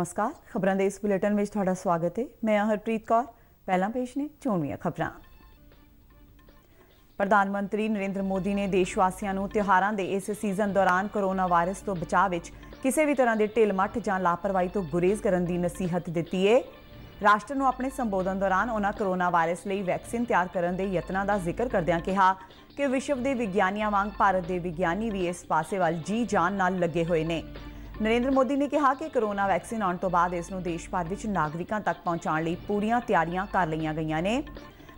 ਨਮਸਕਾਰ ਖਬਰਾਂ ਦੇ ਇਸ ਬੁਲੇਟਿਨ ਵਿੱਚ ਤੁਹਾਡਾ ਸਵਾਗਤ ਹੈ ਮੈਂ ਹਰਪ੍ਰੀਤ ਕੌਰ ਪਹਿਲਾਂ ਪੇਸ਼ ਨੇ ਚੋਣਵੀਆਂ ਖਬਰਾਂ ਪ੍ਰਧਾਨ ਮੰਤਰੀ ਨਰਿੰਦਰ ਮੋਦੀ ਨੇ ਦੇਸ਼ ਵਾਸੀਆਂ ਨੂੰ ਤਿਹਾਰਾਂ ਦੇ ਇਸ ਸੀਜ਼ਨ ਦੌਰਾਨ ਕੋਰੋਨਾ ਵਾਇਰਸ ਤੋਂ ਬਚਾਅ ਵਿੱਚ ਕਿਸੇ ਵੀ ਤਰ੍ਹਾਂ ਦੇ ਢਿਲਮੱਠ ਜਾਂ ਲਾਪਰਵਾਹੀ ਤੋਂ ਗੁਰੇਜ਼ ਕਰਨ ਦੀ ਨਸੀਹਤ ਦਿੱਤੀ ਹੈ ਰਾਸ਼ਟਰ ਨੂੰ ਆਪਣੇ ਸੰਬੋਧਨ ਦੌਰਾਨ ਉਹਨਾਂ ਕੋਰੋਨਾ ਵਾਇਰਸ ਲਈ ਵੈਕਸੀਨ ਤਿਆਰ ਕਰਨ ਦੇ ਯਤਨਾਂ ਦਾ ਜ਼ਿਕਰ ਕਰਦਿਆਂ ਕਿਹਾ ਕਿ ਵਿਸ਼ਵ ਦੇ ਵਿਗਿਆਨੀਆਂ ਵਾਂਗ ਭਾਰਤ ਦੇ ਵਿਗਿਆਨੀ ਵੀ ਇਸ ਪਾਸੇ ਵੱਲ ਜੀ ਜਾਨ ਨਾਲ ਲੱਗੇ ਹੋਏ ਨੇ ਨਰਿੰਦਰ ਮੋਦੀ ਨੇ ਕਿਹਾ ਕਿ ਕਰੋਨਾ ਵੈਕਸੀਨ ਆਉਣ ਤੋਂ ਬਾਅਦ ਇਸ ਨੂੰ ਦੇਸ਼ ਭਰ ਵਿੱਚ ਨਾਗਰਿਕਾਂ ਤੱਕ ਪਹੁੰਚਾਉਣ ਲਈ ਪੂਰੀਆਂ ਤਿਆਰੀਆਂ ਕਰ ਲਈਆਂ ਗਈਆਂ ਨੇ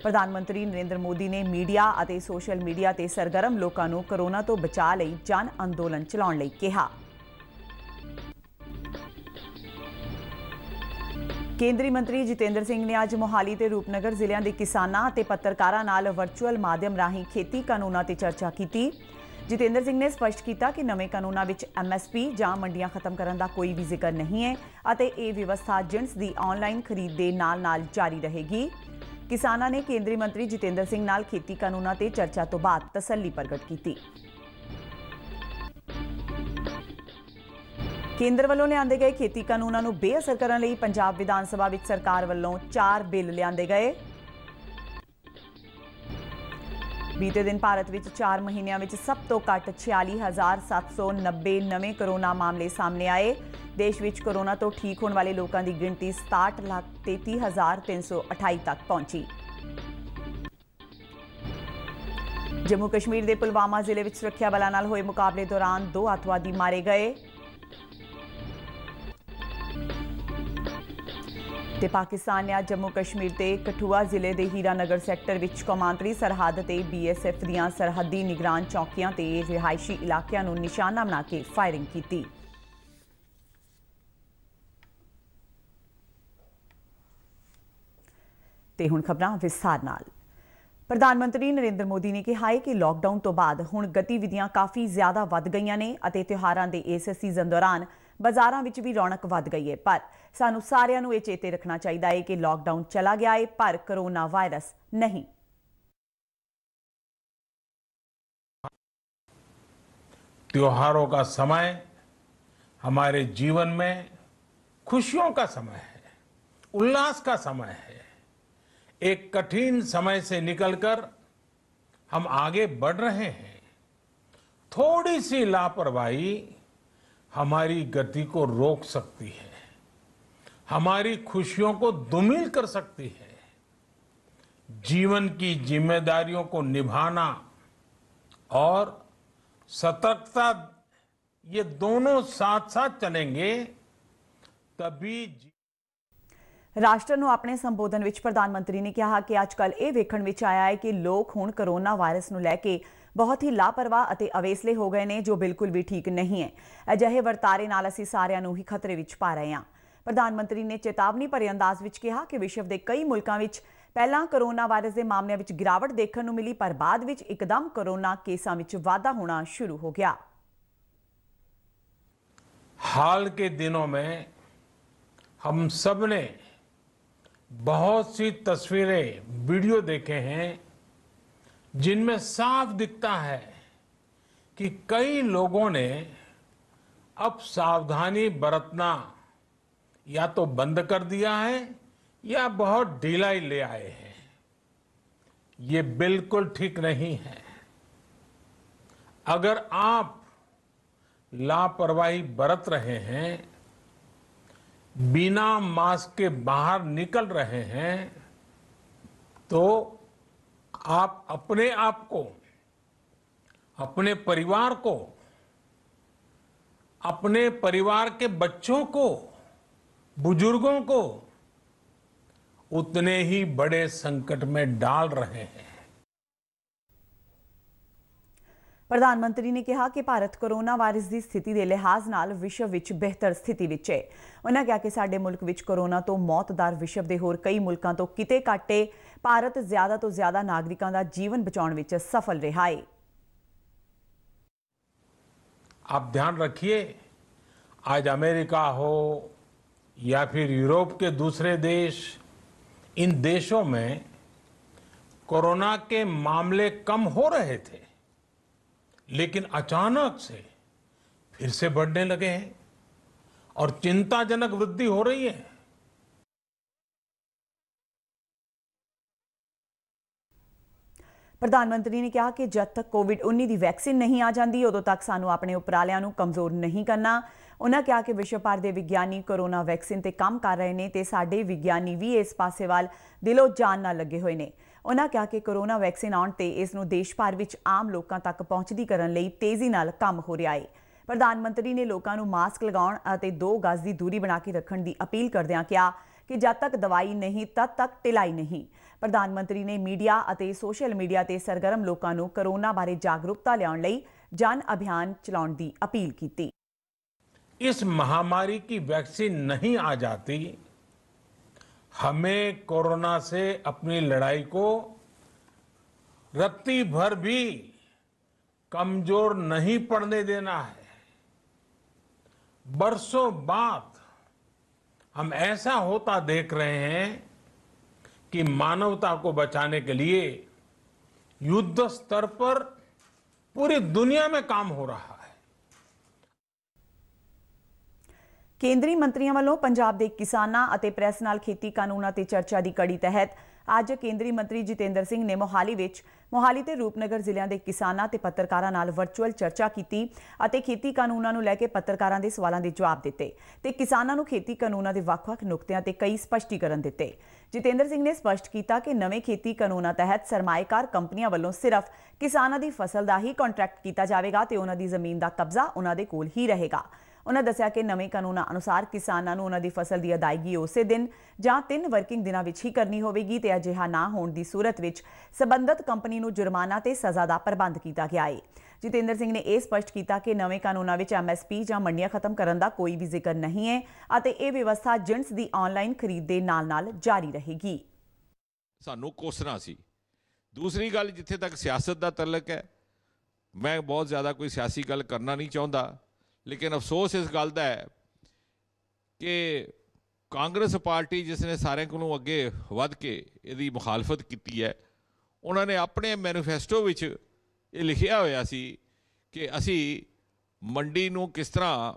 ਪ੍ਰਧਾਨ ਮੰਤਰੀ ਨਰਿੰਦਰ ਮੋਦੀ ਨੇ ਮੀਡੀਆ ਅਤੇ ਸੋਸ਼ਲ ਮੀਡੀਆ ਤੇ ਸਰਗਰਮ ਲੋਕਾਂ ਨੂੰ ਕਰੋਨਾ ਤੋਂ ਬਚਾਅ ਲਈ ਜਨ ਅੰਦੋਲਨ ਚਲਾਉਣ ਲਈ ਕਿਹਾ ਕੇਂਦਰੀ ਮੰਤਰੀ ਜਿਤੇਂਦਰ ਸਿੰਘ ਨੇ ਅੱਜ ਮੋਹਾਲੀ ਤੇ ਰੂਪਨਗਰ ਜ਼ਿਲ੍ਹਿਆਂ ਦੇ ਕਿਸਾਨਾਂ ਅਤੇ ਪੱਤਰਕਾਰਾਂ ਨਾਲ ਵਰਚੁਅਲ ਮਾਧਿਅਮ ਰਾਹੀਂ ਖੇਤੀ ਕਾਨੂੰਨਾਂ ਤੇ ਚਰਚਾ ਕੀਤੀ ਜਿਤੇਂਦਰ ਸਿੰਘ ਨੇ ਸਪਸ਼ਟ ਕੀਤਾ ਕਿ ਨਵੇਂ ਕਾਨੂੰਨਾਂ ਵਿੱਚ ਐਮਐਸਪੀ ਜਾਂ ਮੰਡੀਆਂ ਖਤਮ ਕਰਨ ਦਾ ਕੋਈ ਵੀ ਜ਼ਿਕਰ ਨਹੀਂ ਹੈ ਅਤੇ ਇਹ ਵਿਵਸਥਾ ਜਿੰਸ ਦੀ ਆਨਲਾਈਨ ਖਰੀਦ ਦੇ ਨਾਲ-ਨਾਲ ਜਾਰੀ ਰਹੇਗੀ ਕਿਸਾਨਾਂ ਨੇ ਕੇਂਦਰੀ ਮੰਤਰੀ ਜਿਤੇਂਦਰ ਸਿੰਘ ਨਾਲ ਖੇਤੀ ਕਾਨੂੰਨਾਂ ਤੇ ਚਰਚਾ ਤੋਂ ਬਾਅਦ ਤਸੱਲੀ ਪ੍ਰਗਟ ਕੀਤੀ ਕੇਂਦਰ ਵੱਲੋਂ ਲਿਆਂਦੇ ਗਏ ਖੇਤੀ ਕਾਨੂੰਨਾਂ ਨੂੰ ਬੇਅਸਰ ਕਰਨ ਲਈ ਪੰਜਾਬ ਵਿਧਾਨ ਸਭਾ ਵਿੱਚ ਸਰਕਾਰ ਵੱਲੋਂ 4 ਬਿੱਲ ਲਿਆਂਦੇ ਗਏ ਬੀਤੇ ਦਿਨ ਭਾਰਤ ਵਿੱਚ 4 ਮਹੀਨਿਆਂ ਵਿੱਚ ਸਭ ਤੋਂ ਘੱਟ 46790 ਨਵੇਂ ਕਰੋਨਾ ਮਾਮਲੇ ਸਾਹਮਣੇ ਆਏ ਦੇਸ਼ ਵਿੱਚ ਕਰੋਨਾ ਤੋਂ ਠੀਕ ਹੋਣ ਵਾਲੇ ਲੋਕਾਂ ਦੀ ਗਿਣਤੀ 67,33,328 ਤੱਕ ਪਹੁੰਚੀ ਜੰਮੂ ਕਸ਼ਮੀਰ ਦੇ ਪੁਲਵਾਮਾ ਜ਼ਿਲ੍ਹੇ ਵਿੱਚ ਸੁਰੱਖਿਆ ਬਲਾਂ ਨਾਲ ਹੋਏ ਮੁਕਾਬਲੇ ਦੌਰਾਨ ਦੋ ਅਤਵਾਦੀ ਮਾਰੇ ਗਏ ਤੇ ਪਾਕਿਸਤਾਨ ਨੇ ਅੱਜ ਜੰਮੂ ਕਸ਼ਮੀਰ ਦੇ ਕਠੂਆ ਜ਼ਿਲ੍ਹੇ ਦੇ ਹੀਰਾਨਗਰ ਸੈਕਟਰ ਵਿੱਚ ਕਮਾਂਡਰੀ ਸਰਹੱਦ ਤੇ ਬੀਐਸਐਫ ਦੀਆਂ ਸਰਹੱਦੀ ਨਿਗਰਾਨ ਚੌਕੀਆਂ ਤੇ ਰਿਹਾਇਸ਼ੀ ਇਲਾਕਿਆਂ ਨੂੰ ਨਿਸ਼ਾਨਾ ਬਣਾ ਕੇ ਫਾਇਰਿੰਗ ਕੀਤੀ। ਤੇ ਹੁਣ ਖਬਰਾਂ ਵਿਸਥਾਰ ਨਾਲ ਪ੍ਰਧਾਨ ਮੰਤਰੀ ਨਰਿੰਦਰ ਮੋਦੀ ਨੇ ਕਿਹਾ ਹੈ ਕਿ ਲਾਕਡਾਊਨ ਤੋਂ ਬਾਅਦ ਹੁਣ ਗਤੀਵਿਧੀਆਂ ਕਾਫੀ ਜ਼ਿਆਦਾ ਵੱਧ ਗਈਆਂ ਨੇ ਅਤੇ ਤਿਉਹਾਰਾਂ ਦੇ ਇਸ ਸੀਜ਼ਨ ਦੌਰਾਨ बाजारा भी रौनक ਰੌਣਕ ਵੱਧ ਗਈ ਹੈ ਪਰ ਸਾਨੂੰ ਸਾਰਿਆਂ ਨੂੰ ਇਹ ਚੇਤੇ ਰੱਖਣਾ ਚਾਹੀਦਾ ਹੈ ਕਿ ਲਾਕਡਾਊਨ ਚਲਾ ਗਿਆ ਹੈ ਪਰ ਕਰੋਨਾ त्योहारों का समय हमारे जीवन में खुशियों का समय है उल्लास का समय है एक कठिन समय से निकलकर हम आगे बढ़ रहे हैं थोड़ी सी लापरवाही हमारी गति को रोक सकती है हमारी खुशियों को दुमिल कर सकती है जीवन की जिम्मेदारियों को निभाना और सतर्कता ये दोनों साथ साथ चलेंगे तभी राष्ट्र ਨੂੰ अपने संबोधन ਵਿੱਚ प्रधानमंत्री ने कहा कि ਕਿ यह वेखण आया है कि लोग हूँ ਲੋਕ वायरस को लेकर ਬਹੁਤ ਹੀ ਲਾਪਰਵਾਹ ਅਤੇ ਅਵੇਸਲੇ ਹੋ ਗਏ ਨੇ ਜੋ ਬਿਲਕੁਲ ਵੀ ਠੀਕ ਨਹੀਂ ਹੈ ਅਜਿਹੇ ਵਰਤਾਰੇ ਨਾਲ ਅਸੀਂ ਸਾਰਿਆਂ ਨੂੰ ਹੀ ਖਤਰੇ ਵਿੱਚ ਪਾ ਰਹੇ ਹਾਂ ਪ੍ਰਧਾਨ ਮੰਤਰੀ ਨੇ ਚੇਤਾਵਨੀ ਭਰੇ ਅੰਦਾਜ਼ ਵਿੱਚ ਕਿਹਾ ਕਿ ਵਿਸ਼ਵ ਦੇ ਕਈ ਮੁਲਕਾਂ ਵਿੱਚ ਪਹਿਲਾਂ ਕਰੋਨਾ ਵਾਇਰਸ ਦੇ ਮਾਮਲਿਆਂ ਵਿੱਚ ਗਿਰਾਵਟ ਦੇਖਣ ਨੂੰ ਮਿਲੀ ਪਰ ਬਾਅਦ ਵਿੱਚ ਇੱਕਦਮ ਕਰੋਨਾ ਕੇਸਾਂ ਵਿੱਚ ਵਾਧਾ ਹੋਣਾ ਸ਼ੁਰੂ ਹੋ ਗਿਆ ਹਾਲ ਕੇ ਦਿਨੋਂ ਮੈਂ ਹਮ ਸਭ ਨੇ ਬਹੁਤ ਸੀ ਤਸਵੀਰਾਂ ਵੀਡੀਓ ਦੇਖੇ ਹਨ जिनमें साफ दिखता है कि कई लोगों ने अब सावधानी बरतना या तो बंद कर दिया है या बहुत ढीलाई ले आए हैं ये बिल्कुल ठीक नहीं है अगर आप लापरवाही बरत रहे हैं बिना मास्क के बाहर निकल रहे हैं तो आप अपने आप को अपने परिवार को अपने परिवार के बच्चों को बुजुर्गों को उतने ही बड़े संकट में डाल रहे हैं प्रधानमंत्री ने कहा कि भारत कोरोना वायरस की स्थिति के लिहाज न विश्व विच बेहतर स्थिति विच है उन्होंने कहा कि साढ़े मुल्क कोरोना तो मौत दर विश्व के होर कई मुल्कों तो कितने घट है भारत ज्यादा तो ज्यादा नागरिकों का जीवन बचाने सफल रहा है आप ध्यान रखिए आज अमेरिका हो या फिर यूरोप के दूसरे देश इन देशों में कोरोना के मामले कम हो रहे थे लेकिन अचानक से फिर से बढ़ने लगे हैं और चिंताजनक वृद्धि हो रही है ਪ੍ਰਧਾਨ ਮੰਤਰੀ ਨੇ ਕਿਹਾ ਕਿ ਜਦ ਤੱਕ ਕੋਵਿਡ-19 ਦੀ ਵੈਕਸੀਨ ਨਹੀਂ ਆ ਜਾਂਦੀ ਉਦੋਂ ਤੱਕ ਸਾਨੂੰ ਆਪਣੇ ਉਪਰਾਲਿਆਂ ਨੂੰ ਕਮਜ਼ੋਰ ਨਹੀਂ ਕਰਨਾ ਉਹਨਾਂ ਕਿਹਾ ਕਿ ਵਿਸ਼ਵ ਭਰ ਦੇ ਵਿਗਿਆਨੀ ਕੋਰੋਨਾ ਵੈਕਸੀਨ ਤੇ ਕੰਮ ਕਰ ਰਹੇ ਨੇ ਤੇ ਸਾਡੇ ਵਿਗਿਆਨੀ ਵੀ ਇਸ ਪਾਸੇ ਵੱਲ ਦਿਲੋਂ ਜਾਨ ਨਾਲ ਲੱਗੇ ਹੋਏ ਨੇ ਉਹਨਾਂ ਕਿਹਾ ਕਿ ਕੋਰੋਨਾ ਵੈਕਸੀਨ ਆਉਣ ਤੇ ਇਸ ਨੂੰ ਦੇਸ਼ ਭਰ ਵਿੱਚ ਆਮ ਲੋਕਾਂ ਤੱਕ ਪਹੁੰਚਦੀ ਕਰਨ ਲਈ ਤੇਜ਼ੀ ਨਾਲ ਕੰਮ ਹੋ ਰਿਹਾ ਹੈ ਪ੍ਰਧਾਨ ਮੰਤਰੀ ਨੇ ਲੋਕਾਂ ਨੂੰ ਮਾਸਕ ਲਗਾਉਣ ਅਤੇ 2 ਗਜ਼ ਦੀ ਦੂਰੀ ਬਣਾ ਕੇ ਰੱਖਣ ਦੀ ਅਪੀਲ ਕਰਦਿਆਂ ਕਿਹਾ कि जब तक दवाई नहीं तद तक ढिलाई नहीं प्रधानमंत्री ने मीडिया और सोशल मीडिया से सरगर्म लोगों कोरोना बारे जागरूकता लिया जन अभियान चलाने की अपील की इस महामारी की वैक्सीन नहीं आ जाती हमें कोरोना से अपनी लड़ाई को रत्ती भर भी कमजोर नहीं पड़ने देना है बरसों बाद हम ऐसा होता देख रहे हैं कि मानवता को बचाने के लिए युद्ध स्तर पर पूरी दुनिया में काम हो रहा है केंद्रीय मंत्रियों वालों पंजाब के ਕਿਸਾਨਾਂ प्रेस न खेती कानूनों से चर्चा की कड़ी तहत ਅੱਜ ਕੇਂਦਰੀ ਮੰਤਰੀ ਜਿਤੇਂਦਰ ਸਿੰਘ ਨੇ ਮੋਹਾਲੀ ਵਿੱਚ ਮੋਹਾਲੀ ਤੇ ਰੂਪਨਗਰ ਜ਼ਿਲ੍ਹਿਆਂ ਦੇ ਕਿਸਾਨਾਂ ਤੇ ਪੱਤਰਕਾਰਾਂ ਨਾਲ ਵਰਚੁਅਲ ਚਰਚਾ ਕੀਤੀ ਅਤੇ ਖੇਤੀ ਕਾਨੂੰਨਾਂ ਨੂੰ ਲੈ ਕੇ ਪੱਤਰਕਾਰਾਂ ਦੇ ਸਵਾਲਾਂ ਦੇ ਜਵਾਬ ਦਿੱਤੇ ਤੇ ਕਿਸਾਨਾਂ ਨੂੰ ਖੇਤੀ ਕਾਨੂੰਨਾਂ ਦੇ ਵੱਖ-ਵੱਖ ਨੁਕਤਿਆਂ ਤੇ ਕਈ ਸਪਸ਼ਟੀਕਰਨ ਦਿੱਤੇ ਜਿਤੇਂਦਰ ਸਿੰਘ ਨੇ ਸਪਸ਼ਟ ਕੀਤਾ ਕਿ ਨਵੇਂ ਖੇਤੀ ਕਾਨੂੰਨਾਂ ਤਹਿਤ ਸਰਮਾਇਕਾਰ ਕੰਪਨੀਆਂ ਵੱਲੋਂ ਸਿਰਫ ਕਿਸਾਨਾਂ ਦੀ ਫਸਲ ਦਾ ਹੀ ਕੰਟਰੈਕਟ ਕੀਤਾ ਜਾਵੇਗਾ ਤੇ ਉਹਨਾਂ ਦੀ ਜ਼ਮੀਨ ਦਾ ਕਬਜ਼ਾ ਉਹਨਾਂ ਦੇ ਕੋਲ ਹੀ ਰਹੇਗਾ ਉਹਨਾਂ ਦੱਸਿਆ ਕਿ ਨਵੇਂ ਕਾਨੂੰਨਾਂ ਅਨੁਸਾਰ ਕਿਸਾਨਾਂ ਨੂੰ ਉਹਨਾਂ ਦੀ ਫਸਲ ਦੀ ਅਦਾਇਗੀ ਉਸੇ ਦਿਨ ਜਾਂ ਤਿੰਨ ਵਰਕਿੰਗ ਦਿਨਾਂ ਵਿੱਚ ਹੀ ਕਰਨੀ ਹੋਵੇਗੀ ਤੇ ਅਜਿਹਾ ਨਾ ਹੋਣ ਦੀ ਸੂਰਤ ਵਿੱਚ ਸਬੰਧਤ ਕੰਪਨੀ ਨੂੰ ਜੁਰਮਾਨਾ ਤੇ ਸਜ਼ਾ ਦਾ ਪ੍ਰਬੰਧ ਕੀਤਾ ਗਿਆ ਹੈ ਜਿਤੇਂਦਰ ਸਿੰਘ ਨੇ ਇਹ ਸਪਸ਼ਟ ਕੀਤਾ ਕਿ ਨਵੇਂ ਕਾਨੂੰਨਾਂ ਵਿੱਚ ਐਮਐਸਪੀ ਜਾਂ ਮੰਡੀਆਂ ਖਤਮ ਕਰਨ ਦਾ ਕੋਈ ਵੀ ਜ਼ਿਕਰ ਨਹੀਂ ਹੈ ਅਤੇ ਇਹ ਵਿਵਸਥਾ ਜਿੰਸ ਦੀ ਆਨਲਾਈਨ ਖਰੀਦ ਦੇ ਨਾਲ-ਨਾਲ ਜਾਰੀ ਰਹੇਗੀ ਸਾਨੂੰ ਕੋਸਣਾ ਸੀ ਦੂਸਰੀ ਗੱਲ ਜਿੱਥੇ ਤੱਕ ਸਿਆਸਤ ਦਾ ਤਲਕ ਹੈ ਮੈਂ ਬਹੁਤ ਜ਼ਿਆਦਾ ਕੋਈ ਸਿਆਸੀ ਗੱਲ ਕਰਨਾ ਨਹੀਂ ਚਾਹੁੰਦਾ ਲੇਕਿਨ ਅਫਸੋਸ ਇਸ ਗੱਲ ਦਾ ਹੈ ਕਿ ਕਾਂਗਰਸ ਪਾਰਟੀ ਜਿਸ ਨੇ ਸਾਰਿਆਂ ਕੋਲੋਂ ਅੱਗੇ ਵੱਧ ਕੇ ਇਹਦੀ ਮੁਖਾਲਫਤ ਕੀਤੀ ਹੈ ਉਹਨਾਂ ਨੇ ਆਪਣੇ ਮੈਨੀਫੈਸਟੋ ਵਿੱਚ ਇਹ ਲਿਖਿਆ ਹੋਇਆ ਸੀ ਕਿ ਅਸੀਂ ਮੰਡੀ ਨੂੰ ਕਿਸ ਤਰ੍ਹਾਂ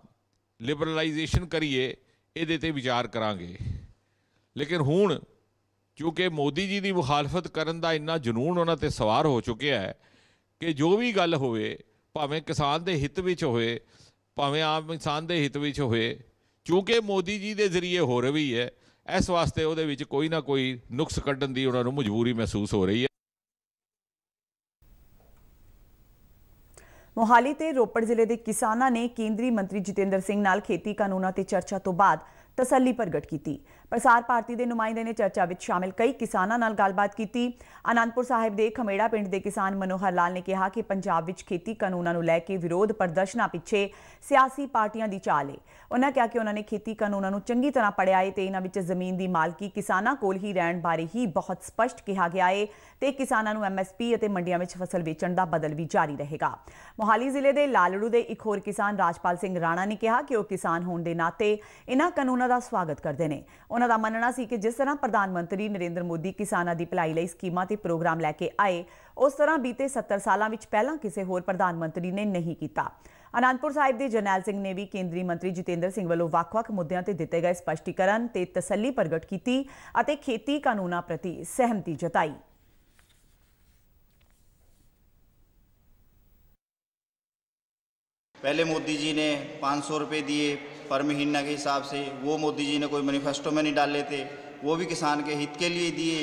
ਲਿਬਰਲਾਈਜੇਸ਼ਨ ਕਰੀਏ ਇਹਦੇ ਤੇ ਵਿਚਾਰ ਕਰਾਂਗੇ ਲੇਕਿਨ ਹੁਣ ਕਿਉਂਕਿ ਮੋਦੀ ਜੀ ਦੀ ਮੁਖਾਲਫਤ ਕਰਨ ਦਾ ਇੰਨਾ ਜਨੂਨ ਉਹਨਾਂ ਤੇ ਸਵਾਰ ਹੋ ਚੁੱਕਿਆ ਹੈ ਕਿ ਜੋ ਵੀ ਗੱਲ ਹੋਵੇ ਭਾਵੇਂ ਕਿਸਾਨ ਦੇ ਹਿੱਤ ਵਿੱਚ ਹੋਵੇ ਭਾਵੇਂ ਆਮ ਇਨਸਾਨ ਦੇ ਹਿੱਤ ਵਿੱਚ ਹੋਏ ਕਿਉਂਕਿ ਮੋਦੀ ਜੀ ਦੇ ਜ਼ਰੀਏ ਹੋ ਰਹੀ ਹੈ ਇਸ ਵਾਸਤੇ ਉਹਦੇ ਵਿੱਚ ਕੋਈ ਨਾ ਕੋਈ ਨੁਕਸ ਕੱਢਣ ਦੀ ਉਹਨਾਂ ਨੂੰ ਮਜਬੂਰੀ ਮਹਿਸੂਸ ਹੋ ਰਹੀ ਹੈ ਮੋਹਾਲੀ ਤੇ ਰੋਪੜ ਜ਼ਿਲ੍ਹੇ ਦੇ ਕਿਸਾਨਾਂ ਨੇ ਕੇਂਦਰੀ ਮੰਤਰੀ ਜਤਿੰਦਰ ਸਿੰਘ ਨਾਲ ਖੇਤੀ ਕਾਨੂੰਨਾਂ ਤੇ ਚਰਚਾ ਤੋਂ ਬਾਅਦ ਤਸੱਲੀ ਪ੍ਰਗਟ ਕੀਤੀ ਪ੍ਰਸਾਰ ਭਾਰਤੀ ਦੇ ਨੁਮਾਇੰਦੇ ਨੇ ਚਰਚਾ ਵਿੱਚ ਸ਼ਾਮਿਲ ਕਈ ਕਿਸਾਨਾਂ ਨਾਲ ਗੱਲਬਾਤ ਕੀਤੀ ਆਨੰਦਪੁਰ ਸਾਹਿਬ ਦੇ ਖਮੇੜਾ ਪਿੰਡ ਦੇ ਕਿਸਾਨ ਮਨੋਹਰ ਲਾਲ ਨੇ ਕਿਹਾ ਕਿ ਪੰਜਾਬ ਵਿੱਚ ਖੇਤੀ ਕਾਨੂੰਨਾਂ ਨੂੰ ਲੈ ਕੇ ਵਿਰੋਧ ਪ੍ਰਦਰਸ਼ਨਾਂ ਪਿੱਛੇ ਸਿਆਸੀ ਪਾਰਟੀਆਂ ਦੀ ਚਾਲ ਹੈ ਉਹਨਾਂ ਕਿਹਾ ਕਿ ਉਹਨਾਂ ਨੇ ਖੇਤੀ ਕਾਨੂੰਨਾਂ ਨੂੰ ਚੰਗੀ ਤਰ੍ਹਾਂ ਪੜਿਆ ਹੈ ਤੇ ਇਹਨਾਂ ਵਿੱਚ ਜ਼ਮੀਨ ਦੀ ਮਾਲਕੀ ਕਿਸਾਨਾਂ ਕੋਲ ਹੀ ਰਹਿਣ ਬਾਰੇ ਹੀ ਬਹੁਤ ਸਪਸ਼ਟ ਕਿਹਾ ਗਿਆ ਹੈ ਤੇ ਕਿਸਾਨਾਂ ਨੂੰ ਐਮਐਸਪੀ ਅਤੇ ਮੰਡੀਆਂ ਵਿੱਚ ਫਸਲ ਵੇਚਣ ਦਾ ਬਦਲ ਵੀ ਜਾਰੀ ਰਹੇਗਾ ਮੋਹਾਲੀ ਜ਼ਿਲ੍ਹੇ ਦੇ ਲਾਲੜੂ ਦੇ ਇੱਕ ਹੋਰ ਕਿਸਾਨ ਰਾਜਪਾਲ ਸਿੰਘ ਰਾਣਾ ਨੇ ਕਿਹਾ ਕਿ ਉਹ ਕਿਸਾਨ ਹੋਣ ਦੇ ਨਾਤੇ ਇਹਨਾਂ ਕਾਨੂੰਨਾਂ ਦਾ ਸਵਾਗਤ ਕਰਦੇ ਨੇ ਉਹਨਾਂ ਦਾ ਮੰਨਣਾ ਸੀ ਕਿ ਜਿਸ ਤਰ੍ਹਾਂ ਪ੍ਰਧਾਨ ਮੰਤਰੀ ਨਰਿੰਦਰ ਮੋਦੀ ਕਿਸਾਨਾਂ ਦੀ ਭਲਾਈ ਲਈ ਸਕੀਮਾਂ ਤੇ ਪ੍ਰੋਗਰਾਮ ਲੈ ਕੇ ਆਏ ਉਸ ਤਰ੍ਹਾਂ ਬੀਤੇ 70 ਸਾਲਾਂ ਵਿੱਚ ਪਹਿਲਾਂ ਕਿਸੇ ਹੋਰ ਪ੍ਰਧਾਨ ਮੰਤਰੀ ਨੇ ਨਹੀਂ ਕੀਤਾ ਅਨੰਦਪੁਰ ਸਾਹਿਬ ਦੇ ਜਰਨੈਲ ਸਿੰਘ ਨੇ ਵੀ ਕੇਂਦਰੀ ਮੰਤਰੀ ਜਿਤੇਂਦਰ ਸਿੰਘ ਵੱਲੋਂ ਵੱਖ-ਵੱਖ ਮੁੱਦਿਆਂ ਤੇ ਦਿੱਤੇ ਗਏ ਸਪਸ਼ਟੀਕਰਨ ਤੇ ਤਸੱਲੀ ਪ੍ਰਗਟ ਕੀਤੀ ਅਤੇ ਖੇਤੀ ਕਾਨੂੰਨਾਂ ਪ੍ਰਤੀ ਸਹਿਮਤੀ ਜਤਾਈ ਪਹਿਲੇ ਮੋਦੀ ਜੀ ਨੇ 500 ਰੁਪਏ ਦिए पर महीना के हिसाब से वो मोदी जी ने कोई मैनिफेस्टो में नहीं डाले थे वो भी किसान के हित के लिए दिए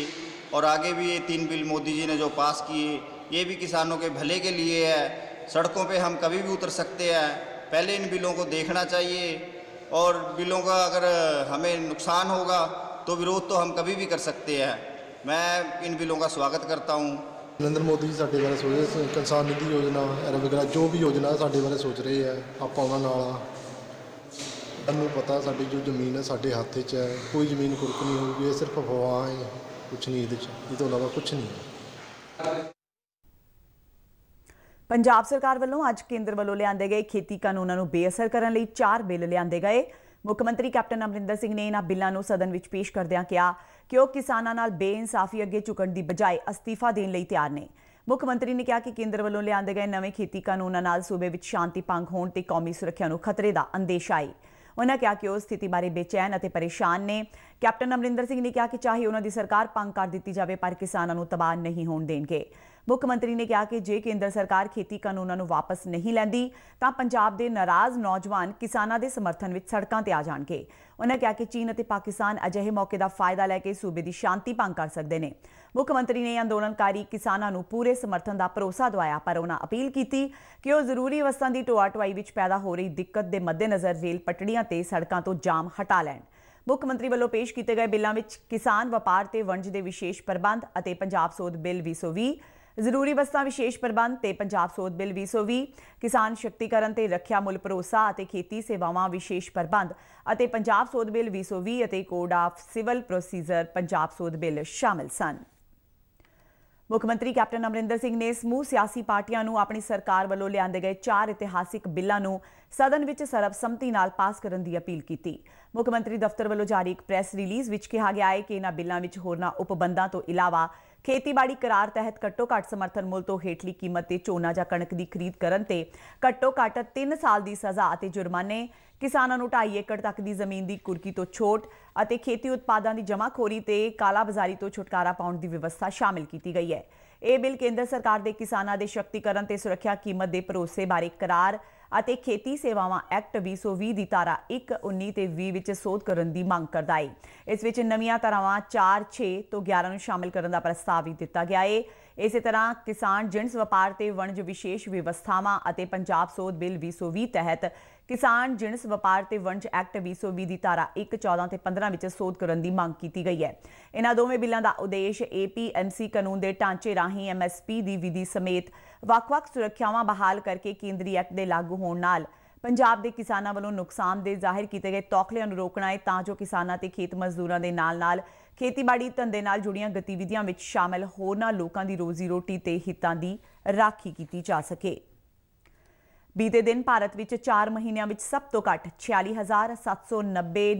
और आगे भी ये तीन बिल मोदी जी ने जो पास किए ये भी किसानों के भले के लिए है सड़कों पे हम कभी भी उतर सकते हैं पहले इन बिलों को देखना चाहिए और बिलों का अगर हमें नुकसान होगा तो विरोध तो हम कभी भी कर सकते हैं मैं इन बिलों का स्वागत करता हूँ नरेंद्र मोदी जी साढ़े बारे सोच रहे किसान निधि योजना ਐਰਾ ਵਗੈਰਾ ਜੋ ਵੀ ਯੋਜਨਾ ਸਾਡੇ ਬਾਰੇ ਸੋਚ ਰਹੇ ਤੁਹਾਨੂੰ ਪਤਾ ਸਾਡੀ ਜੋ ਜ਼ਮੀਨ ਹੈ ਸਾਡੇ ਹੱਥ 'ਚ ਹੈ ਕੋਈ ਜ਼ਮੀਨ ਕੁਰਕ ਨਹੀਂ ਹੋਊਗੀ ਇਹ ਸਿਰਫ ਹਵਾ ਹੈ ਕੁਛ ਨਹੀਂ ਇਹਦੇ 'ਚ ਇਹ ਤੋਂ ਇਲਾਵਾ ਕੁਛ ਨਹੀਂ ਹੈ ਪੰਜਾਬ ਸਰਕਾਰ ਵੱਲੋਂ ਅੱਜ ਕੇਂਦਰ ਵੱਲੋਂ ਲਿਆਂਦੇ ਗਏ ਖੇਤੀ ਕਾਨੂੰਨਾਂ ਨੂੰ ਬੇਅਸਰ ਕਰਨ ਲਈ 4 ਬਿੱਲ ਲਿਆਂਦੇ ਗਏ ਮੁੱਖ ਮੰਤਰੀ ਕੈਪਟਨ ਅਮਰਿੰਦਰ ਸਿੰਘ ਨੇ ਇਹਨਾਂ ਬਿੱਲਾਂ ਨੂੰ ਸਦਨ ਵਿੱਚ ਪੇਸ਼ ਕਰਦਿਆਂ ਕਿਹਾ ਕਿ ਉਹ ਕਿਸਾਨਾਂ ਨਾਲ ਬੇਇਨਸਾਫੀ ਅੱਗੇ ਝੁਕਣ ਦੀ ਬਜਾਏ ਅਸਤੀਫਾ ਦੇਣ ਲਈ ਤਿਆਰ ਨੇ ਮੁੱਖ ਮੰਤਰੀ ਨੇ ਕਿਹਾ ਕਿ ਕੇਂਦਰ ਵੱਲੋਂ ਲਿਆਂਦੇ ਗਏ ਨਵੇਂ ਖੇਤੀ ਕਾਨੂੰਨਾਂ ਨਾਲ ਸੂਬੇ ਵਿੱਚ ਸ਼ਾਂਤੀ ਪੰਗ ਹੋਣ ਤੇ ਕੌਮੀ ਸੁਰੱਖਿਆ ਨੂੰ ਖਤਰੇ ਦਾ ਅੰਦੇਸ਼ਾ ਹੈ ਉਹਨਾਂ ਕਿਹਾ ਕਿ ਉਹ ਸਥਿਤੀ ਬਾਰੇ ਬੇਚੈਨ ਅਤੇ ਪਰੇਸ਼ਾਨ ਨੇ ਕੈਪਟਨ ਅਮਰਿੰਦਰ ਸਿੰਘ ਨੇ ਕਿਹਾ ਕਿ ਚਾਹੇ ਉਹਨਾਂ ਦੀ ਸਰਕਾਰ ਪੰਗ ਕਰ ਦਿੱਤੀ ਜਾਵੇ ਪਰ ਕਿਸਾਨਾਂ ਨੂੰ ਤਬਾਹ ਨਹੀਂ ਹੋਣ ਦੇਣਗੇ ਮੁੱਖ ਮੰਤਰੀ ਨੇ ਕਿਹਾ ਕਿ ਜੇ ਕੇਂਦਰ ਸਰਕਾਰ ਖੇਤੀ ਕਾਨੂੰਨਾਂ ਨੂੰ ਵਾਪਸ ਨਹੀਂ ਲੈਂਦੀ ਤਾਂ ਪੰਜਾਬ ਦੇ ਨਾਰਾਜ਼ ਨੌਜਵਾਨ ਕਿਸਾਨਾਂ ਦੇ ਸਮਰਥਨ ਵਿੱਚ ਸੜਕਾਂ ਤੇ ਆ ਜਾਣਗੇ ਉਹਨਾਂ ਕਿਹਾ ਕਿ ਚੀਨ ਅਤੇ ਪਾਕਿਸਤਾਨ ਅਜਿਹੇ ਮੌਕੇ ਦਾ ਫਾਇਦਾ ਲੈ ਕੇ ਸੂਬੇ ਦੀ ਸ਼ਾਂਤੀ ਭੰਗ ਕਰ ਸਕਦੇ ਨੇ ਮੁੱਖ ਮੰਤਰੀ ਨੇ ਅੰਦੋਲਨਕਾਰੀ ਕਿਸਾਨਾਂ ਨੂੰ ਪੂਰੇ ਸਮਰਥਨ ਦਾ ਭਰੋਸਾ ਦਵਾਇਆ ਪਰ ਉਹਨਾਂ ਅਪੀਲ ਕੀਤੀ ਕਿ ਉਹ ਜ਼ਰੂਰੀ ਵਸਤਾਂ ਦੀ ਟੋਆ-ਟਵਾਈ ਵਿੱਚ ਪੈਦਾ ਹੋ ਰਹੀ ਦਿੱਕਤ ਦੇ ਮੱਦੇਨਜ਼ਰ ਰੇਲ ਪਟੜੀਆਂ ਤੇ ਸੜਕਾਂ ਤੋਂ ਜਾਮ ਹਟਾ ਲੈਣ ਮੁੱਖ ਮੰਤਰੀ ਵੱਲੋਂ ਪੇਸ਼ ਕੀਤੇ ਗਏ ਬਿੱਲਾਂ ਵਿੱਚ ਕਿਸਾਨ ਵਪਾਰ ਤੇ ਵਣਜ ਦੇ ਵਿਸ਼ੇਸ਼ ਪ੍ਰਬੰਧ ਅਤੇ ਪੰਜਾਬ ਸੋਧ ਬਿੱਲ 220 ਜ਼ਰੂਰੀ ਵਸਤਾਂ ਵਿਸ਼ੇਸ਼ ਪ੍ਰਬੰਧ ਤੇ ਪੰਜਾਬ ਸੋਧ ਬਿੱਲ 220 ਕਿਸਾਨ ਸ਼ਕਤੀਕਰਨ ਤੇ ਰੱਖਿਆ ਮੁੱਲ ਭਰੋਸਾ ਅਤੇ ਖੇਤੀ ਸੇਵਾਵਾਂ ਵਿਸ਼ੇਸ਼ ਪ੍ਰਬੰਧ ਅਤੇ ਪੰਜਾਬ ਸੋਧ ਬਿੱਲ 220 ਅਤੇ code of civil procedure Punjab ਸੋਧ ਬਿੱਲ ਸ਼ਾਮਲ ਸਨ ਮੁੱਖ ਮੰਤਰੀ ਕੈਪਟਨ ਅਮਰਿੰਦਰ ਸਿੰਘ ਨੇ ਸਮੂਹ ਸਿਆਸੀ ਪਾਰਟੀਆਂ ਨੂੰ ਆਪਣੀ ਸਰਕਾਰ ਵੱਲੋਂ ਲਿਆਂਦੇ ਗਏ ਚਾਰ ਇਤਿਹਾਸਿਕ ਬਿੱਲਾਂ ਨੂੰ ਸਦਨ ਵਿੱਚ ਸਰਬਸੰਮਤੀ ਨਾਲ ਪਾਸ ਕਰਨ ਦੀ ਅਪੀਲ ਕੀਤੀ ਮੁੱਖ ਮੰਤਰੀ ਦਫ਼ਤਰ ਵੱਲੋਂ ਜਾਰੀ ਇੱਕ ਪ੍ਰੈਸ ਰਿਲੀਜ਼ ਵਿੱਚ ਕਿਹਾ ਗਿਆ ਹੈ ਕਿ ਇਹਨਾਂ ਬਿੱਲਾਂ ਵਿੱਚ ਹੋਰਨਾਂ ਉਪਬੰਧਾਂ ਤੋਂ ਇਲਾਵਾ ਖੇਤੀਬਾੜੀ ਕਰਾਰ ਤਹਿਤ ਘੱਟੋ ਘੱਟ ਸਮਰਥਨ ਮੁੱਲ ਤੋਂ ਹੇਠਲੀ ਕੀਮਤ ਤੇ ਚੋਨਾ ਜਾਂ ਕਣਕ ਦੀ ਖਰੀਦ ਕਰਨ ਤੇ ਘੱਟੋ ਘੱਟ 3 ਸਾਲ ਦੀ ਸਜ਼ਾ ਅਤੇ ਜੁਰਮਾਨੇ ਕਿਸਾਨਾਂ ਨੂੰ 2.5 ਏਕੜ ਤੱਕ ਦੀ ਜ਼ਮੀਨ ਦੀ ਕੁਰਕੀ ਤੋਂ ਛੋਟ ਅਤੇ ਖੇਤੀ ਉਤਪਾਦਾਂ ਦੀ ਜਮਾਖੋਰੀ ਤੇ ਕਾਲਾਬਾਜ਼ਾਰੀ ਤੋਂ ਛੁਟਕਾਰਾ ਪਾਉਣ ਦੀ ਵਿਵਸਥਾ ਸ਼ਾਮਿਲ ਕੀਤੀ ਗਈ ਹੈ ਇਹ ਬਿੱਲ ਕੇਂਦਰ ਸਰਕਾਰ ਦੇ ਕਿਸਾਨਾਂ ਦੇ ਸ਼ਕਤੀਕਰਨ ਤੇ ਸੁਰੱਖਿਆ ਕੀਮਤ ਦੇ ਭਰੋਸੇ ਬਾਰੇ ਕਰਾਰ ਅਤੇ ਖੇਤੀ ਸੇਵਾਵਾਂ ਐਕਟ 2020 ਦੀ ਧਾਰਾ 1 19 ਤੇ 20 ਵਿੱਚ ਸੋਧ ਕਰਨ ਦੀ ਮੰਗ ਕਰਦਾ ਹੈ ਇਸ ਵਿੱਚ ਨਵੀਆਂ ਧਾਰਾਵਾਂ 4 6 ਤੋਂ 11 ਨੂੰ ਸ਼ਾਮਿਲ ਕਰਨ ਦਾ ਪ੍ਰਸਤਾਵ ਵੀ ਦਿੱਤਾ ਗਿਆ ਹੈ ਇਸੇ ਤਰ੍ਹਾਂ ਕਿਸਾਨ ਜਿੰਸ ਵਪਾਰ ਤੇ ਵਣਜ ਵਿਸ਼ੇਸ਼ ਵਿਵਸਥਾਵਾਂ ਅਤੇ ਪੰਜਾਬ ਸੋਧ ਬਿੱਲ 2020 ਤਹਿਤ ਕਿਸਾਨ ਜਿੰਸ ਵਪਾਰ ਤੇ ਵਣਜ ਐਕਟ 2020 ਦੀ ਧਾਰਾ 1 14 ਤੇ 15 ਵਿੱਚ ਸੋਧ ਕਰਨ ਦੀ ਮੰਗ ਕੀਤੀ ਗਈ ਹੈ ਇਹਨਾਂ ਦੋਵੇਂ ਬਿੱਲਾਂ ਦਾ ਉਦੇਸ਼ ਏਪੀਐਮਸੀ ਕਾਨੂੰਨ ਦੇ ਢਾਂਚੇ ਰਾਹੀਂ ਐਮਐਸਪੀ ਦੀ ਵਿਧੀ ਸਮੇਤ ਵੱਖ-ਵੱਖ ਸੁਰੱਖਿਆਵਾਂ ਬਹਾਲ ਕਰਕੇ ਕੇਂਦਰੀ ਐਕਟ ਦੇ ਲਾਗੂ ਹੋਣ ਨਾਲ ਪੰਜਾਬ ਦੇ ਕਿਸਾਨਾਂ ਵੱਲੋਂ ਨੁਕਸਾਨ ਦੇ ਜ਼ਾਹਿਰ ਕੀਤੇ ਗਏ ਤੌਖਲਿਆਂ ਨੂੰ ਰੋਕਣਾ ਹੈ ਤਾਂ ਜੋ ਕਿਸਾਨਾਂ ਤੇ ਖੇਤ ਮਜ਼ਦੂਰਾਂ ਦੇ ਨਾਲ-ਨਾਲ ਖੇਤੀਬਾੜੀ ਧੰਦੇ ਨਾਲ ਜੁੜੀਆਂ ਗਤੀਵਿਧੀਆਂ ਵਿੱਚ ਸ਼ਾਮਲ ਹੋਣਾ ਲੋਕਾਂ ਦੀ ਰੋਜ਼ੀ ਰੋਟੀ ਤੇ ਹਿੱਤਾਂ ਦੀ ਰਾਖੀ ਕੀਤੀ ਜਾ ਸਕੇ ਬੀਤੇ ਦਿਨ ਭਾਰਤ ਵਿੱਚ 4 ਮਹੀਨਿਆਂ ਵਿੱਚ ਸਭ ਤੋਂ ਘੱਟ 46790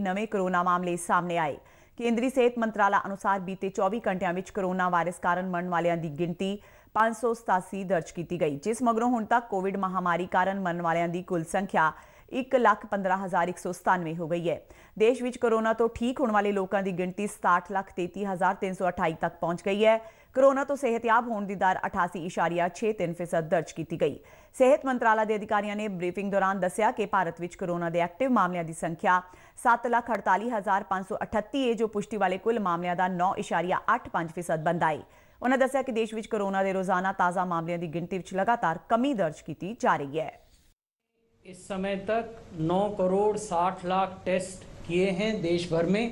ਨਵੇਂ ਕਰੋਨਾ ਮਾਮਲੇ ਸਾਹਮਣੇ ਆਏ ਕੇਂਦਰੀ ਸਿਹਤ ਮੰਤਰਾਲਾ ਅਨੁਸਾਰ ਬੀਤੇ 24 ਘੰਟਿਆਂ ਵਿੱਚ ਕਰੋਨਾ ਵਾਇਰਸ ਕਾਰਨ ਮਰਨ ਵਾਲਿਆਂ ਦੀ ਗਿਣਤੀ 587 ਦਰਜ ਕੀਤੀ ਗਈ ਜਿਸ ਮਗਰੋਂ ਹੁਣ ਤੱਕ ਕੋਵਿਡ ਮਹਾਮਾਰੀ ਕਾਰਨ ਮਰਨ ਵਾਲਿਆਂ ਦੀ ਕੁੱਲ ਸੰਖਿਆ 115197 ਹੋ ਗਈ ਹੈ ਦੇਸ਼ ਵਿੱਚ ਕੋਰੋਨਾ ਤੋਂ ਠੀਕ ਹੋਣ ਵਾਲੇ ਲੋਕਾਂ ਦੀ ਗਿਣਤੀ 67,33,328 ਤੱਕ ਪਹੁੰਚ ਗਈ ਹੈ ਕੋਰੋਨਾ ਤੋਂ ਸਿਹਤਯਾਬ ਹੋਣ ਦੀ ਦਰ 88.63% ਦਰਜ ਕੀਤੀ ਗਈ ਸਿਹਤ ਮੰਤਰਾਲਾ ਦੇ ਅਧਿਕਾਰੀਆਂ ਨੇ ਬਰੀਫਿੰਗ ਦੌਰਾਨ ਦੱਸਿਆ ਕਿ ਭਾਰਤ ਵਿੱਚ ਕੋਰੋਨਾ ਦੇ ਐਕਟਿਵ ਮਾਮਲਿਆਂ ਦੀ ਸੰਖਿਆ 748538 ਹੈ ਜੋ ਪੁਸ਼ਟੀ ਵਾਲੇ ਕੁੱਲ ਮਾਮਲਿਆਂ ਦਾ 9.85% ਬੰਦਾਈ ਹੈ उन्होंने दसिया कि देश में कोरोना के रोजाना ताज़ा मामलों की गिनती लगातार कमी दर्ज की जा रही है इस समय तक 9 करोड़ 60 लाख टेस्ट किए हैं देश भर में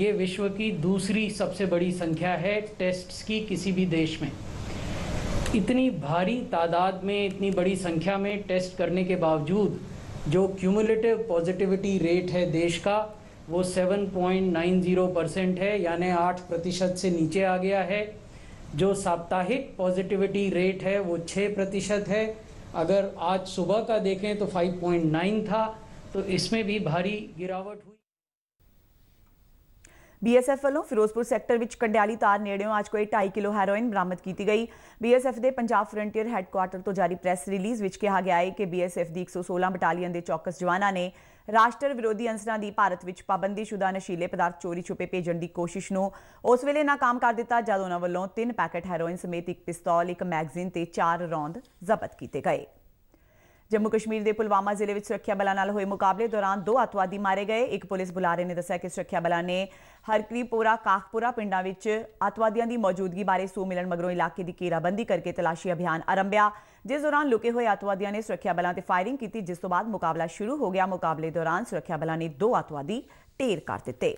ये विश्व की दूसरी सबसे बड़ी संख्या है टेस्ट की किसी भी देश में इतनी भारी तादाद में इतनी बड़ी संख्या में टेस्ट करने के बावजूद जो क्यूमुलेटिव पॉजिटिविटी रेट है देश का वो 7.90 परसेंट है यानी 8 प्रतिशत से नीचे आ गया है जो साप्ताहिक पॉजिटिविटी रेट है वो 6 प्रतिशत है अगर आज सुबह का देखें तो 5.9 था तो इसमें भी भारी गिरावट हुई बीएसएफ वालों फिरोजपुर सैक्टर कंडियाली तार नेड़े आज कोई ढाई किलो हैरोइन बरामद की गई बीएसएफ के पंजाब फ्रंटियर हैडक्वाटर तो जारी प्रेस रिलीज़ में कहा गया है कि बीएसएफ की एक सौ सोलह बटालीयन के चौकस जवानों ने ਰਾਸ਼ਟਰ ਵਿਰੋਧੀ ਅੰਸਰਾਂ ਦੀ ਭਾਰਤ ਵਿੱਚ ਸ਼ੁਦਾ ਨਸ਼ੀਲੇ ਪਦਾਰਥ ਚੋਰੀ ਛੁਪੇ ਭੇਜਣ ਦੀ ਕੋਸ਼ਿਸ਼ ਨੂੰ ਉਸ ਵੇਲੇ ਨਾਕਾਮ ਕਰ ਦਿੱਤਾ ਜਦ ਉਹਨਾਂ ਵੱਲੋਂ 3 ਪੈਕੇਟ ਹੈਰੋਇਨ ਸਮੇਤ ਇੱਕ ਪਿਸਤੌਲ ਇੱਕ ਮੈਗਜ਼ੀਨ ਤੇ 4 ਰੌਂਦ ਜ਼ਬਤ ਕੀਤੇ ਗਏ ਜੰਮੂ ਕਸ਼ਮੀਰ ਦੇ ਪੁਲਵਾਮਾ ਜ਼ਿਲ੍ਹੇ ਵਿੱਚ ਸੁਰੱਖਿਆ ਬਲਾਂ ਨਾਲ ਹੋਏ ਮੁਕਾਬਲੇ ਦੌਰਾਨ ਦੋ ਅਤਵਾਦੀ ਮਾਰੇ ਗਏ ਇੱਕ ਪੁਲਿਸ ਬੁਲਾਰੇ ਨੇ ਦੱਸਿਆ ਕਿ ਸੁਰੱਖਿਆ ਬਲਾਂ ਨੇ ਹਰਕਰੀਪੋਰਾ ਕਾਖਪੁਰਾ ਪਿੰਡਾਂ ਵਿੱਚ ਅਤਵਾਦੀਆਂ ਦੀ ਮੌਜੂਦਗੀ ਬਾਰੇ ਸੂ ਮਿਲਣ ਮਗਰੋਂ ਇਲਾਕੇ ਦੀ ਘੇਰਾਬੰਦੀ ਕਰਕੇ ਤਲਾਸ਼ੀ ਅਭਿਆਨ ਆਰੰਭਿਆ ਜਿਸ ਦੌਰਾਨ ਲੁਕੇ ਹੋਏ ਅਤਵਾਦੀਆਂ ਨੇ ਸੁਰੱਖਿਆ ਬਲਾਂ ਤੇ ਫਾਇਰਿੰਗ ਕੀਤੀ ਜਿਸ ਤੋਂ ਬਾਅਦ ਮੁਕਾਬਲਾ ਸ਼ੁਰੂ ਹੋ ਗਿਆ ਮੁਕਾਬਲੇ ਦੌਰਾਨ ਸੁਰੱਖਿਆ ਬਲਾਂ ਨੇ ਦੋ ਅਤਵਾਦੀ ਢੇਰ ਕਰ ਦਿੱਤੇ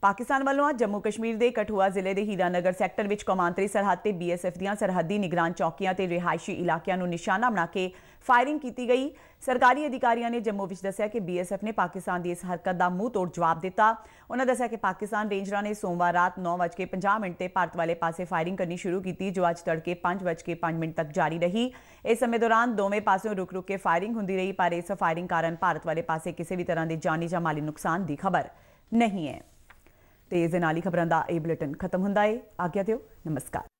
ਪਾਕਿਸਤਾਨ ਵੱਲੋਂ ਅੱਜ ਜੰਮੂ ਕਸ਼ਮੀਰ ਦੇ ਕਠੂਆ ਜ਼ਿਲ੍ਹੇ ਦੇ ਹੀਰਾਨਗਰ ਸੈਕਟਰ ਵਿੱਚ ਕਮਾਂਤਰੀ ਸਰਹੱਦ ਤੇ ਬੀਐਸਐਫ ਦੀਆਂ ਸਰਹੱਦੀ ਨਿਗਰਾਨ ਚੌਕੀਆਂ ਤੇ ਰਿਹਾਇਸ਼ੀ ਇਲਾਕਿਆਂ ਨੂੰ ਨਿਸ਼ਾਨਾ ਬਣਾ ਕੇ ਫਾਇਰਿੰਗ ਕੀਤੀ ਗਈ ਸਰਕਾਰੀ ਅਧਿਕਾਰੀਆਂ ਨੇ ਜੰਮੂ ਵਿੱਚ ਦੱਸਿਆ ਕਿ ਬੀਐਸਐਫ ਨੇ ਪਾਕਿਸਤਾਨ ਦੀ ਇਸ ਹਰਕਤ ਦਾ ਮੂੰਹ ਤੋੜ ਜਵਾਬ ਦਿੱਤਾ ਉਹਨਾਂ ਦੱਸਿਆ ਕਿ ਪਾਕਿਸਤਾਨ ਰੇਂਜਰਾਂ ਨੇ ਸੋਮਵਾਰ ਰਾਤ 9:50 ਮਿੰਟ ਤੇ ਭਾਰਤ ਵਾਲੇ ਪਾਸੇ ਫਾਇਰਿੰਗ ਕਰਨੀ ਸ਼ੁਰੂ ਕੀਤੀ ਜੋ ਅੱਜ ਤੜਕੇ 5:05 ਮਿੰਟ ਤੱਕ ਜਾਰੀ ਰਹੀ ਇਸ ਸਮੇਂ ਦੌਰਾਨ ਦੋਵੇਂ ਪਾਸਿਓਂ ਰੁਕ-ਰੁਕ ਕੇ ਫਾਇਰਿੰਗ ਹੁੰਦੀ ਰਹੀ ਪਰ ਇਸ ਫਾਇਰਿੰਗ ਕਾਰਨ ਭਾਰਤ ਵਾਲੇ ਪਾਸੇ ਕਿਸੇ ਵੀ ਤਰ੍ਹਾਂ ਦੇ ਜਾਨੀ ਜਾਂ ਮਾਲੀ ਨੁਕਸਾਨ ਦੀ ਖਬਰ ਨਹੀਂ ਹੈ ਤੇ ਇਸ ਦੇ ਨਾਲ ਹੀ ਖਬਰਾਂ ਦਾ ਇਹ ਬੁਲੇਟਿਨ ਖਤਮ ਹੁੰਦਾ ਹੈ ਆਗਿਆ ਦਿਓ ਨਮਸਕਾਰ